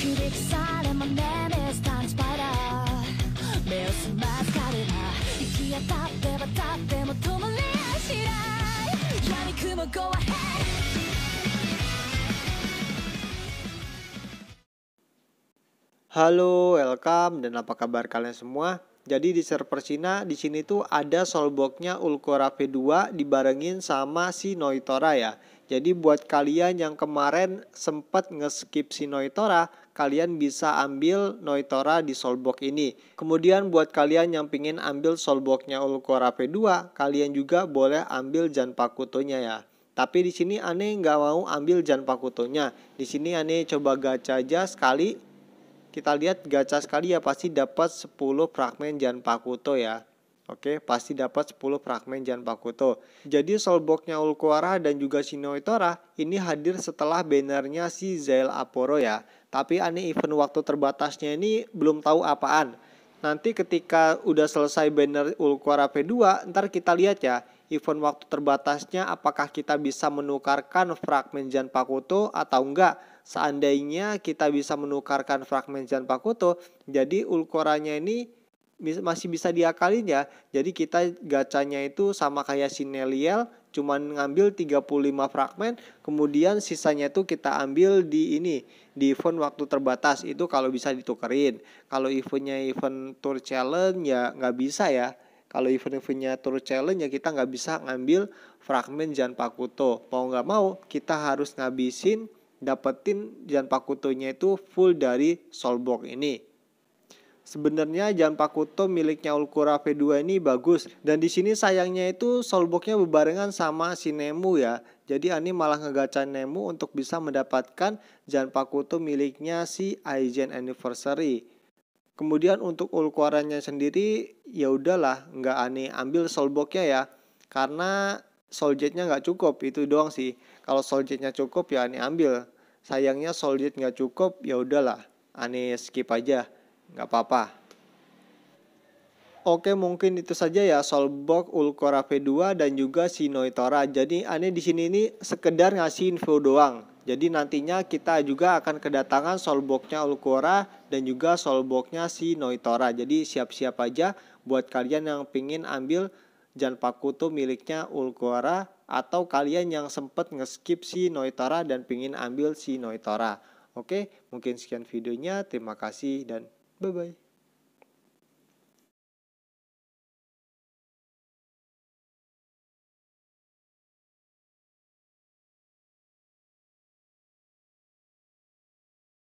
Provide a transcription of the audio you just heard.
Halo, welcome dan apa kabar kalian semua? Jadi di server Cina di sini tuh ada solboknya Ulcora V2 dibarengin sama si Noitora ya. Jadi buat kalian yang kemarin sempat ngeskip si Noitora, kalian bisa ambil Noitora di solbok ini. Kemudian buat kalian yang pingin ambil solboknya Ulcora V2, kalian juga boleh ambil Janpakutonya ya. Tapi di sini aneh nggak mau ambil Janpakutonya. Di sini aneh coba gacha aja sekali kita lihat gacha sekali ya pasti dapat 10 fragmen Jan Pakuto ya. Oke, pasti dapat 10 fragmen Jan Pakuto. Jadi solboknya Ulquara dan juga Shinoitora ini hadir setelah bannernya si Zael Aporo ya. Tapi aneh event waktu terbatasnya ini belum tahu apaan nanti ketika udah selesai banner Ulquara P2 ntar kita lihat ya event waktu terbatasnya apakah kita bisa menukarkan fragmen Jan Pakuto atau enggak seandainya kita bisa menukarkan fragmen Jan Pakuto jadi Ulquaranya ini masih bisa diakalin ya. Jadi kita gacanya itu sama kayak sinelial cuman ngambil 35 fragmen kemudian sisanya itu kita ambil di ini di event waktu terbatas itu kalau bisa ditukerin kalau eventnya event tour challenge ya nggak bisa ya kalau event-eventnya tour challenge ya kita nggak bisa ngambil fragmen Jan Pakuto mau nggak mau kita harus ngabisin dapetin Jan Pakutonya itu full dari Solbok ini Sebenarnya Jan Pakuto miliknya Ulcura V2 ini bagus dan di sini sayangnya itu solboknya berbarengan sama sinemu ya. Jadi Ani malah ngegacan Nemu untuk bisa mendapatkan Jan Pakuto miliknya si Aizen Anniversary. Kemudian untuk Ulquaranya sendiri ya udahlah nggak Ani ambil solboknya ya karena soljetnya nggak cukup itu doang sih. Kalau soljetnya cukup ya Ani ambil. Sayangnya soljet nggak cukup ya udahlah Ani skip aja nggak apa-apa. Oke mungkin itu saja ya solbok Ulcora V2 dan juga Sinoitora. Jadi ane di sini ini sekedar ngasih info doang. Jadi nantinya kita juga akan kedatangan solboknya Ulcora dan juga Solboknya Sinoitora. Jadi siap-siap aja buat kalian yang pingin ambil Janpakuto miliknya Ulcora atau kalian yang sempet ngeskip si Noitora dan pingin ambil si Noitora. Oke, mungkin sekian videonya. Terima kasih dan Bye bye.